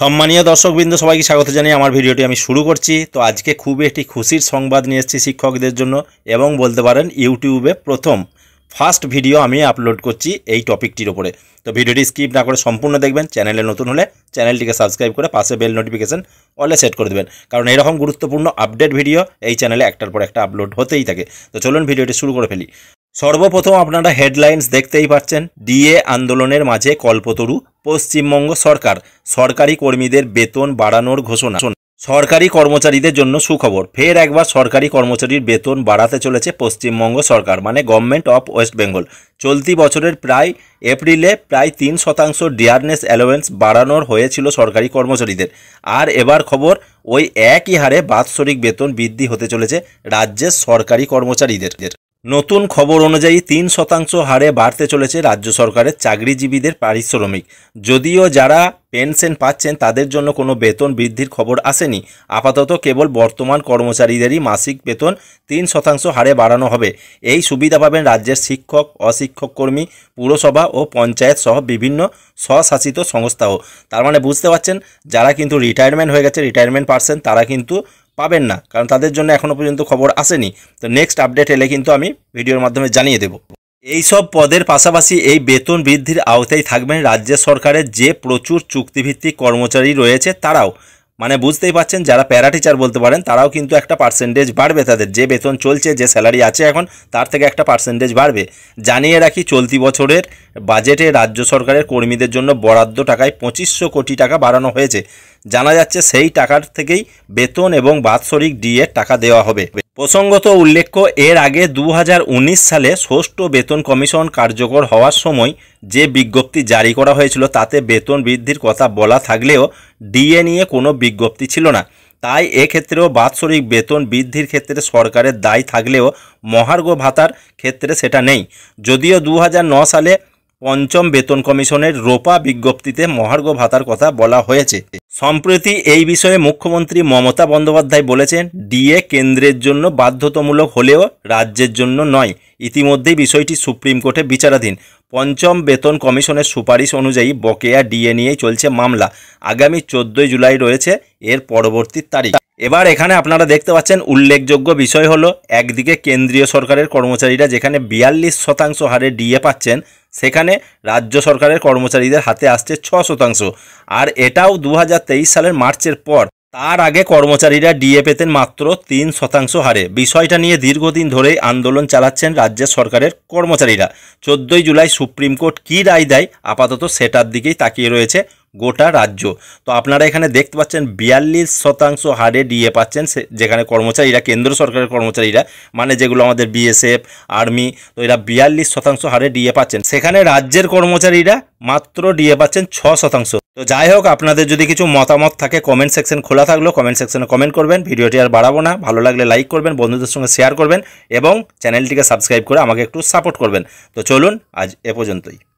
সম্মানীয় দর্শকবৃন্দ সবাইকে স্বাগত জানিয়ে আমার ভিডিওটি আমি শুরু করছি তো আজকে খুবই একটি খুশির সংবাদ নিয়ে এসেছি শিক্ষকদের জন্য এবং বলতে পারেন ইউটিউবে প্রথম ফার্স্ট ভিডিও আমি আপলোড করছি এই টপিকটির ওপরে তো ভিডিওটি স্কিপ না করে সম্পূর্ণ দেখবেন চ্যানেলে নতুন হলে চ্যানেলটিকে সাবস্ক্রাইব করে পাশে বেল নোটিফিকেশান অলে সেট করে দেবেন কারণ এরকম গুরুত্বপূর্ণ আপডেট ভিডিও এই চ্যানেলে একটার পর একটা আপলোড হতেই থাকে তো চলুন ভিডিওটি শুরু করে ফেলি সর্বপ্রথম আপনারা হেডলাইন্স দেখতেই পাচ্ছেন ডিএ আন্দোলনের মাঝে কল্পতরু পশ্চিমবঙ্গ সরকার সরকারি কর্মীদের বেতন বাড়ানোর ঘোষণা সরকারি কর্মচারীদের জন্য সুখবর ফের একবার সরকারি কর্মচারীর বেতন বাড়াতে চলেছে পশ্চিমবঙ্গ সরকার মানে গভর্নমেন্ট অফ ওয়েস্ট বেঙ্গল চলতি বছরের প্রায় এপ্রিলে প্রায় তিন শতাংশ ডিয়ারনেস অ্যালোয়েন্স বাড়ানোর হয়েছিল সরকারি কর্মচারীদের আর এবার খবর ওই একই হারে বাৎসরিক বেতন বৃদ্ধি হতে চলেছে রাজ্যের সরকারি কর্মচারীদের নতুন খবর অনুযায়ী তিন শতাংশ হারে বাড়তে চলেছে রাজ্য সরকারের চাকরিজীবীদের পারিশ্রমিক যদিও যারা পেনশন পাচ্ছেন তাদের জন্য কোনো বেতন বৃদ্ধির খবর আসেনি আপাতত কেবল বর্তমান কর্মচারীদেরই মাসিক বেতন তিন শতাংশ হারে বাড়ানো হবে এই সুবিধা পাবেন রাজ্যের শিক্ষক অশিক্ষক কর্মী পুরসভা ও পঞ্চায়েত সহ বিভিন্ন স্বশাসিত সংস্থাও তার মানে বুঝতে পারছেন যারা কিন্তু রিটায়ারমেন্ট হয়ে গেছে রিটায়ারমেন্ট পারছেন তারা কিন্তু পাবেন না কারণ তাদের জন্য এখনও পর্যন্ত খবর আসেনি তো নেক্সট আপডেট এলে কিন্তু আমি ভিডিওর মাধ্যমে জানিয়ে দেব এই সব পদের পাশাপাশি এই বেতন বৃদ্ধির আওতায় থাকবেন রাজ্য সরকারের যে প্রচুর চুক্তিভিত্তিক কর্মচারী রয়েছে তারাও মানে বুঝতেই পাচ্ছেন যারা প্যারা টিচার বলতে পারেন তারাও কিন্তু একটা পার্সেন্টেজ বাড়বে তাদের যে বেতন চলছে যে স্যালারি আছে এখন তার থেকে একটা পার্সেন্টেজ বাড়বে জানিয়ে রাখি চলতি বছরের বাজেটে রাজ্য সরকারের কর্মীদের জন্য বরাদ্দ টাকায় পঁচিশশো কোটি টাকা বাড়ানো হয়েছে জানা যাচ্ছে সেই টাকার থেকেই বেতন এবং বাৎসরিক ডিএর টাকা দেওয়া হবে প্রসঙ্গত উল্লেখ্য এর আগে দু সালে ষষ্ঠ বেতন কমিশন কার্যকর হওয়ার সময় যে বিজ্ঞপ্তি জারি করা হয়েছিল তাতে বেতন বৃদ্ধির কথা বলা থাকলেও ডিএ নিয়ে কোনো বিজ্ঞপ্তি ছিল না তাই এক্ষেত্রেও বাৎসরিক বেতন বৃদ্ধির ক্ষেত্রে সরকারের দায় থাকলেও মহার্ঘ ভাতার ক্ষেত্রে সেটা নেই যদিও দু সালে পঞ্চম বেতন কমিশনের রোপা বিজ্ঞপ্তিতে মহার্ঘ ভাতার কথা বলা হয়েছে সম্প্রতি এই বিষয়ে মুখ্যমন্ত্রী মমতা বন্দ্যোপাধ্যায় বলেছেন ডিএ কেন্দ্রের জন্য বাধ্যতামূলক হলেও রাজ্যের জন্য নয় ইতিমধ্যেই বিষয়টি সুপ্রিম কোর্টে বিচারাধীন পঞ্চম বেতন কমিশনের সুপারিশ অনুযায়ী বকেয়া ডিএ নিয়েই চলছে মামলা আগামী চোদ্দোই জুলাই রয়েছে এর পরবর্তী তারিখ এবার এখানে আপনারা দেখতে পাচ্ছেন উল্লেখযোগ্য বিষয় হলো একদিকে কেন্দ্রীয় সরকারের কর্মচারীরা যেখানে বিয়াল্লিশ শতাংশ হারে ডিএ পাচ্ছেন সেখানে রাজ্য সরকারের কর্মচারীদের হাতে আসছে ছ শতাংশ আর এটাও দু সালের মার্চের পর তার আগে কর্মচারীরা ডিএ পেতেন মাত্র তিন শতাংশ হারে বিষয়টা নিয়ে দীর্ঘদিন ধরেই আন্দোলন চালাচ্ছেন রাজ্যের সরকারের কর্মচারীরা চোদ্দই জুলাই সুপ্রিম কোর্ট কী রায় দেয় আপাতত সেটার দিকেই তাকিয়ে রয়েছে গোটা রাজ্য তো আপনারা এখানে দেখতে পাচ্ছেন বিয়াল্লিশ শতাংশ হারে ডিএ পাচ্ছেন যেখানে কর্মচারীরা কেন্দ্র সরকারের কর্মচারীরা মানে যেগুলো আমাদের বিএসএফ আর্মি তো এরা বিয়াল্লিশ শতাংশ হারে ডিএ পাচ্ছেন সেখানে রাজ্যের কর্মচারীরা মাত্র ডিএ পাচ্ছেন ছ শতাংশ তো যাই হোক আপনাদের যদি কিছু মতামত থাকে কমেন্ট সেকশন খোলা থাকলো কমেন্ট সেকশনে কমেন্ট করবেন ভিডিওটি আর বাড়াবো না ভালো লাগলে লাইক করবেন বন্ধুদের সঙ্গে শেয়ার করবেন এবং চ্যানেলটিকে সাবস্ক্রাইব করে আমাকে একটু সাপোর্ট করবেন তো চলুন আজ এ পর্যন্তই